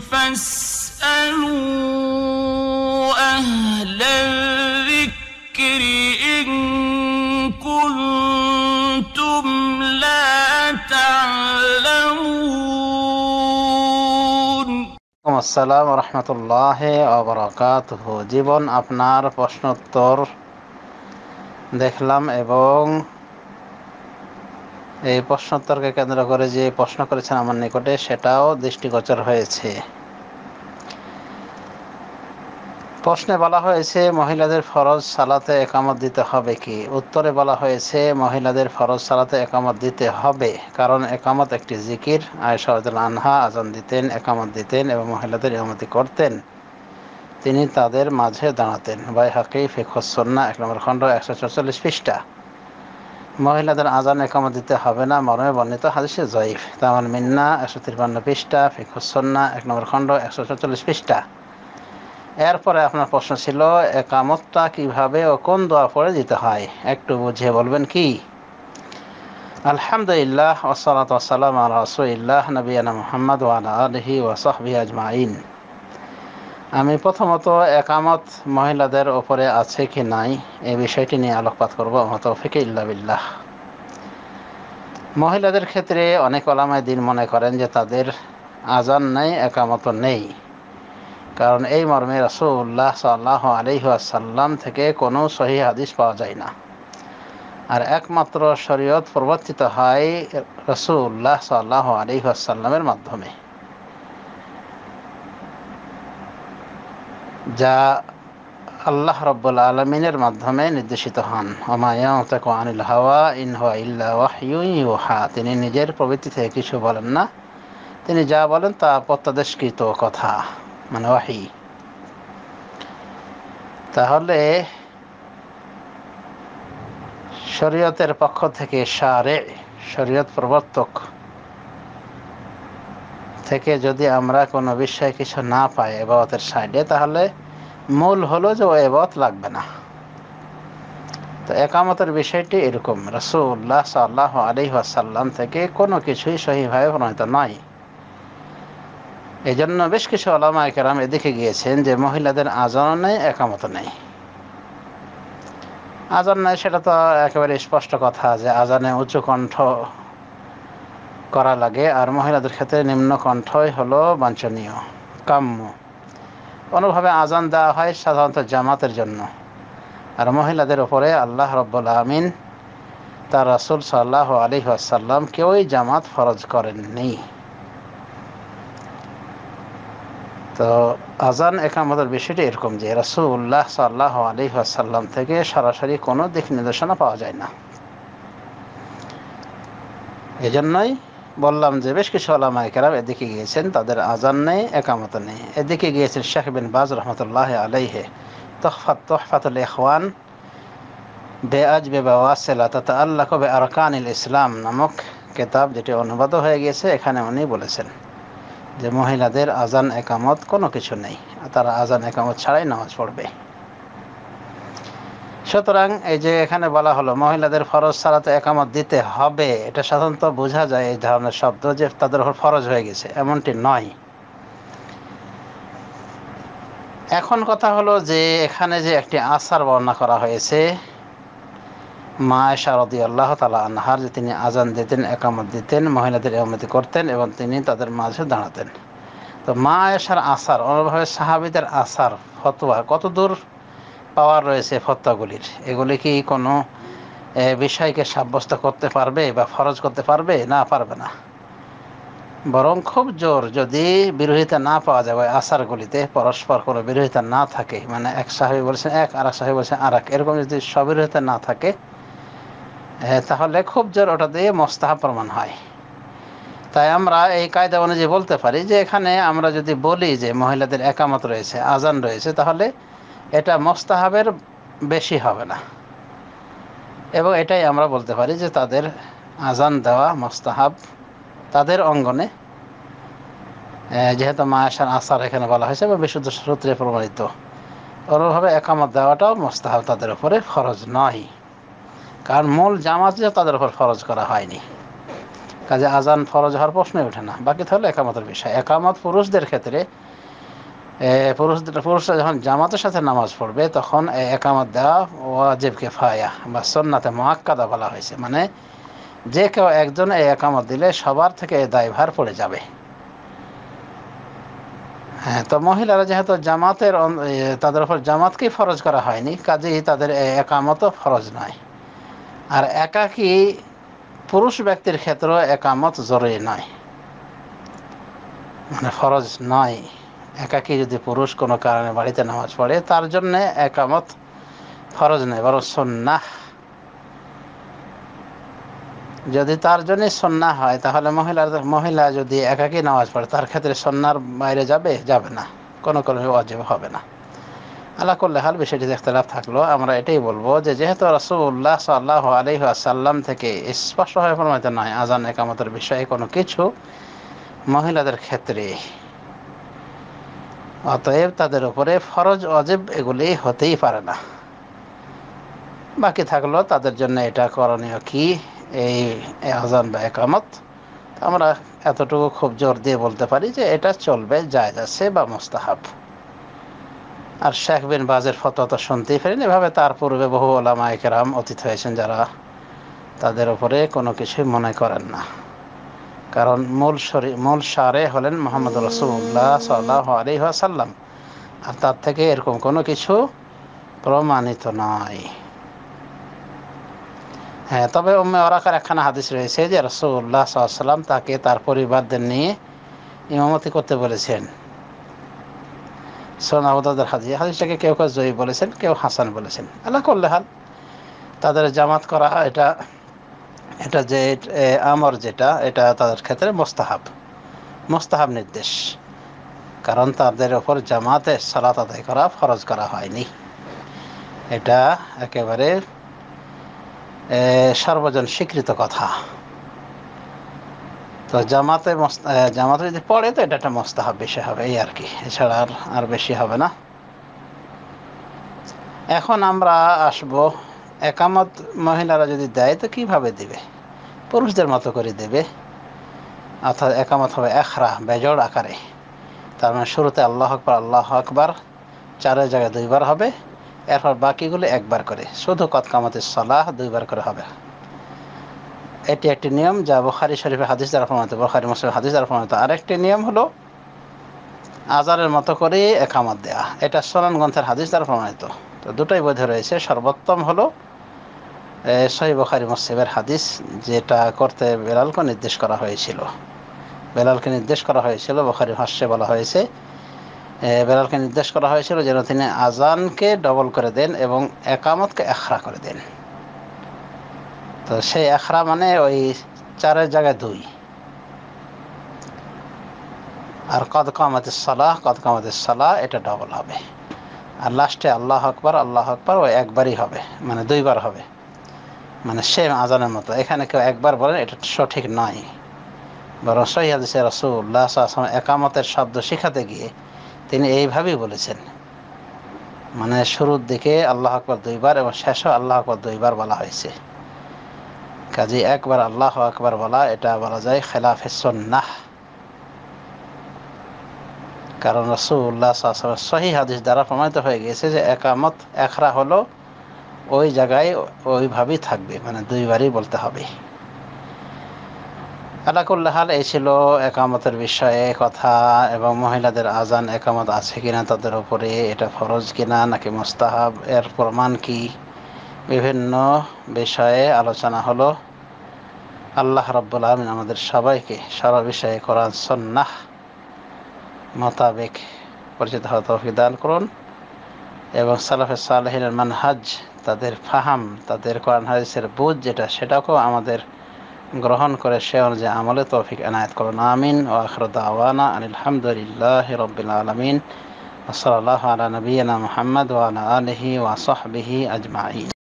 فاسألوا أهل الذكر إن كنتم لا تعلمون السلام ورحمة الله وبركاته جيبون আপনার প্রশ্নোত্তর দেখলাম এবং এই প্রশ্নোত্তরকে কেন্দ্র করে যে প্রশ্ন করেছেন আমার নিকটে সেটাও দৃষ্টিগোচর হয়েছে প্রশ্নে বলা হয়েছে মহিলাদের ফরজ সালাতে একামত দিতে হবে কি উত্তরে বলা হয়েছে মহিলাদের ফরজ সালাতে একামত দিতে হবে কারণ একামত একটি জিকির আয়সাউদ্দিন আনহা আজান দিতেন একামত দিতেন এবং মহিলাদের ইমতি করতেন তিনি তাদের মাঝে দাঁড়াতেন বাই হাকি ফেখসন্না এক নম্বর খণ্ড একশো চৌচল্লিশ পৃষ্ঠা মহিলাদের আজান একামত দিতে হবে না মর্মে বর্ণিত হাদিসে জয়ীফ তামান মিন্না একশো তিরপান্ন পৃষ্ঠা ফিকুসন্না এক নম্বর খণ্ড একশো সচল্লিশ পৃষ্ঠা এরপরে আপনার প্রশ্ন ছিল একামতটা কিভাবে ও কোন দোয়া পড়ে দিতে হয় একটু বুঝিয়ে বলবেন কি আলহামদুলিল্লাহ ওসালাত ওসালাম আল রসুল্লাহ নবীনা মোহাম্মদ ওয়ালা আলহি ওয়াসহবি আজমাইন আমি প্রথমত একামত মহিলাদের ওপরে আছে কি নাই এই বিষয়টি নিয়ে আলোকপাত করবো মতফিকে বিল্লাহ মহিলাদের ক্ষেত্রে অনেক অলামায় দিন মনে করেন যে তাদের আজান নেই একামত নেই কারণ এই মর্মে রসুল্লাহ সাল্লাহ আলহাসাল্লাম থেকে কোনো সহি হাদিস পাওয়া যায় না আর একমাত্র শরীয়ত প্রবর্তিত হয় রসুল্লাহ সাল্লাহ আলহাসাল্লামের মাধ্যমে যা আল্লাহ রব্বুল আলমিনের মাধ্যমে নির্দেশিত হন আনিল হাওয়া ইন ইহা তিনি নিজের প্রবৃত্তি থেকে কিছু বলেন না তিনি যা বলেন তা প্রত্যাদেশকৃত কথা মানে ওয়াহি তাহলে শরীয়তের পক্ষ থেকে সারে শরীয়ত প্রবর্তক থেকে যদি আমরা কোনো বিষয়ে কিছু না পাই এবতের সাইডে তাহলে মূল হলো যে ও এবত লাগবে না তো একামতের বিষয়টি এরকম রসুল্লাহ সাল্লাহ আলী আসাল্লাম থেকে কোনো কিছুই সহিভাবে প্রণীত নয় এই জন্য বেশ কিছু আলামায় কেরাম এদিকে গিয়েছেন যে মহিলাদের আজান নেই একামত নেই আজান নেই সেটা তো একেবারে স্পষ্ট কথা যে আজানে উঁচু কণ্ঠ করা লাগে আর মহিলাদের ক্ষেত্রে নিম্ন কণ্ঠই হলো বাঞ্ছনীয় কাম্য কোনোভাবে আজান দেওয়া হয় সাধারণত জামাতের জন্য আর মহিলাদের ওপরে আল্লাহ রব্বুল আমিন তার রাসুল সাল্লাহ আলি আসাল্লাম কেউই জামাত ফরজ করেননি তো আজান একামতের বিষয়টি এরকম যে রাসুল্লাহ সাল্লাহ আলি আসাল্লাম থেকে সরাসরি কোনো দিক নির্দেশনা পাওয়া যায় না এজন্যই বললাম যে বেশ কিছু আলামা একরাম এদিকে গিয়েছেন তাদের আজান নেই একামত নেই এদিকে গিয়েছেন শেখ বিন বাজ রহমতুল্লাহ আলাইহে তহফাত তহফাতুল ইখওয়ান বে বেবাওয়াসেলা তথা আল্লাহ কবে ইল ইসলাম নামক কেতাব যেটি অনুবাদ হয়ে গিয়েছে এখানে উনি বলেছেন যে মহিলাদের আজান একামত কোনো কিছু নেই তারা আজান একামত ছাড়াই নামাজ পড়বে সুতরাং এই যে এখানে বলা হলো মহিলাদের ফরজ সালাতে একামত দিতে হবে এটা সাধারণত বোঝা যায় এই ধরনের শব্দ যে তাদের ওপর ফরজ হয়ে গেছে এমনটি নয় এখন কথা হলো যে এখানে যে একটি আসার বর্ণনা করা হয়েছে মা শারদি আল্লাহ তালা আনহার যে তিনি আজান দিতেন একামত দিতেন মহিলাদের একমতি করতেন এবং তিনি তাদের মাঝে দাঁড়াতেন তো মা এসার আসার অনুভাবে সাহাবিদের আসার ফতোয়া কত দূর পাওয়ার রয়েছে ফতোয়াগুলির এগুলি কি কোনো বিষয়কে সাব্যস্ত করতে পারবে বা ফরজ করতে পারবে না পারবে না বরং খুব জোর যদি বিরোধিতা না পাওয়া যাবে আচারগুলিতে পরস্পর কোনো বিরোধিতা না থাকে মানে এক সাহেব বলছেন এক আর এক সাহেব বলছেন আর এক এরকম যদি সবিরোধিতা না থাকে তাহলে খুব জোর ওটা দিয়ে মোস্তাহা প্রমাণ হয় তাই আমরা এই কায়দা অনুযায়ী বলতে পারি যে এখানে আমরা যদি বলি যে মহিলাদের একামত রয়েছে আজান রয়েছে তাহলে এটা মস্তাহাবের বেশি হবে না এবং এটাই আমরা বলতে পারি যে তাদের আজান দেওয়া মস্তাহাব তাদের অঙ্গনে যেহেতু মায়াসার আসার এখানে বলা হয়েছে এবং বিশুদ্ধ সূত্রে প্রমাণিত অনুভাবে একামত দেওয়াটাও মোস্তাহাব তাদের উপরে খরচ নয় কারণ মূল জামাত যে তাদের উপর খরচ করা হয়নি কাজে আজান ফরজ হওয়ার প্রশ্নই ওঠে না বাকি তাহলে একামতের বিষয় একামত পুরুষদের ক্ষেত্রে পুরুষদের পুরুষরা যখন জামাতের সাথে নামাজ পড়বে তখন একামত দেওয়া ওয়াজেব ফায়া বা সন্নাতে মোয়াক্কাদা বলা হয়েছে মানে যে কেউ একজন এই একামত দিলে সবার থেকে দায়ভার পড়ে যাবে হ্যাঁ তো মহিলারা যেহেতু জামাতের তাদের উপর জামাতকেই ফরজ করা হয়নি কাজেই তাদের একামতও ফরজ নয় আর একাকী পুরুষ ব্যক্তির ক্ষেত্রেও একামত জরুরি নয় মানে ফরজ নয় একাকি যদি পুরুষ কোনো কারণে বাড়িতে নামাজ পড়ে তার জন্যে একামত ফরজ নেই বরং সন্ন্যাহ যদি তার জন্য সন্না হয় তাহলে মহিলার মহিলা যদি একাকি নামাজ পড়ে তার ক্ষেত্রে সন্ন্যার বাইরে যাবে যাবে না কোনো কোনো অজীব হবে না আল্লাহ করলে হাল দেখতে লাভ থাকলো আমরা এটাই বলবো যে যেহেতু রসুল্লাহ সাল্লাহ আলহি আসাল্লাম থেকে স্পষ্টভাবে প্রমাণিত নয় আজান একামতের বিষয়ে কোনো কিছু মহিলাদের ক্ষেত্রে অতএব তাদের উপরে ফরজ অজেব এগুলি হতেই পারে না বাকি থাকলো তাদের জন্য এটা করণীয় কি এই আজান বা একামত আমরা এতটুকু খুব জোর দিয়ে বলতে পারি যে এটা চলবে যায় আছে বা মোস্তাহাব আর শেখ বিন বাজের ফতো তো শুনতেই ফেরেন এভাবে তার পূর্বে বহু ওলামা একরাম অতীত হয়েছেন যারা তাদের ওপরে কোনো কিছুই মনে করেন না কারণ মূল মূল সারে হলেন মোহাম্মদ রসুল্লাহ সাল্লাহ আলহাসাল্লাম আর তার থেকে এরকম কোনো কিছু প্রমাণিত নয় হ্যাঁ তবে উম্মে ওরাকার একখানা হাদিস রয়েছে যে রসুল্লাহ সাল্লাম তাকে তার পরিবারদের নিয়ে ইমামতি করতে বলেছেন সোনাহদাদের হাজি হাদিসটাকে কেউ কেউ জয়ী বলেছেন কেউ হাসান বলেছেন আল্লাহ করলে হাল তাদের জামাত করা এটা এটা যে আমর যেটা এটা তাদের ক্ষেত্রে মোস্তাহাব মোস্তাহাব নির্দেশ কারণ তাদের ওপর জামাতে সালাত আদায় করা ফরজ করা হয়নি এটা একেবারে সর্বজন স্বীকৃত কথা তো জামাতে জামাতে যদি পড়ে তো এটা একটা মোস্তাহাব বেশি হবে এই আর কি এছাড়া আর আর বেশি হবে না এখন আমরা আসবো একামত মহিলারা যদি দেয় তো কিভাবে দেবে পুরুষদের মতো করে দেবে অর্থাৎ একামত হবে একরা বেজড় আকারে তার মানে শুরুতে আল্লাহ আকবর আল্লাহ আকবার চারের জায়গায় দুইবার হবে এরপর বাকিগুলো একবার করে শুধু কতকামতের সলাহ দুইবার করে হবে এটি একটি নিয়ম যা বখারি শরীফে হাদিস দ্বারা প্রমাণিত বখারি মুসলিম হাদিস দ্বারা প্রমাণিত আরেকটি নিয়ম হলো আজারের মতো করে একামত দেয়া এটা সোনান গ্রন্থের হাদিস দ্বারা প্রমাণিত তো দুটাই বৈধ রয়েছে সর্বোত্তম হলো সাহি বখারি মুসলিমের হাদিস যেটা করতে বেলালকে নির্দেশ করা হয়েছিল বেলালকে নির্দেশ করা হয়েছিল বখারি ভাষ্যে বলা হয়েছে বেলালকে নির্দেশ করা হয়েছিল যেন তিনি আজানকে ডবল করে দেন এবং একামতকে একরা করে দেন তো সেই একরা মানে ওই চারের জায়গায় দুই আর কদ কামাতের সালাহ কদ কামাতের সালাহ এটা ডবল হবে আর লাস্টে আল্লাহ আকবর আল্লাহ আকবর ও একবারই হবে মানে দুইবার হবে মানে সেম আজানের মতো এখানে কেউ একবার বলেন এটা সঠিক নয় বরং সহি রসুল্লাহ আসলাম একামতের শব্দ শেখাতে গিয়ে তিনি এইভাবেই বলেছেন মানে শুরুর দিকে আল্লাহ আকবর দুইবার এবং শেষও আল্লাহ আকবর দুইবার বলা হয়েছে কাজে একবার আল্লাহ আকবর বলা এটা বলা যায় খেলাফ নাহ কারণ রসুল্লাহ সহি হাদিস দ্বারা প্রমাণিত হয়ে গেছে যে একামত একরা হলো ওই জায়গায় ওইভাবেই থাকবে মানে দুইবারই বলতে হবে আলাকুল্লাহাল এই ছিল একামতের বিষয়ে কথা এবং মহিলাদের আজান একামত আছে কিনা তাদের উপরে এটা ফরজ কিনা নাকি মোস্তাহাব এর প্রমাণ কি বিভিন্ন বিষয়ে আলোচনা হলো আল্লাহ রব্বুল আলমিন আমাদের সবাইকে সারা বিষয়ে কোরআন সন্ন্যাহ মোতাবেক পরিচিত হওয়া তৌফিক দান করুন এবং সালাফে সালহিনের মানহাজ তাদের ফাহাম তাদের কোরআন হাদিসের বোধ যেটা সেটাকেও আমাদের গ্রহণ করে সে অনুযায়ী আমলে তৌফিক এনায়ত করুন আমিন ও আখরদাওয়ানা আলহামদুলিল্লাহ রবিল আলমিন وصلى الله على মোহাম্মদ محمد وعلى آله وصحبه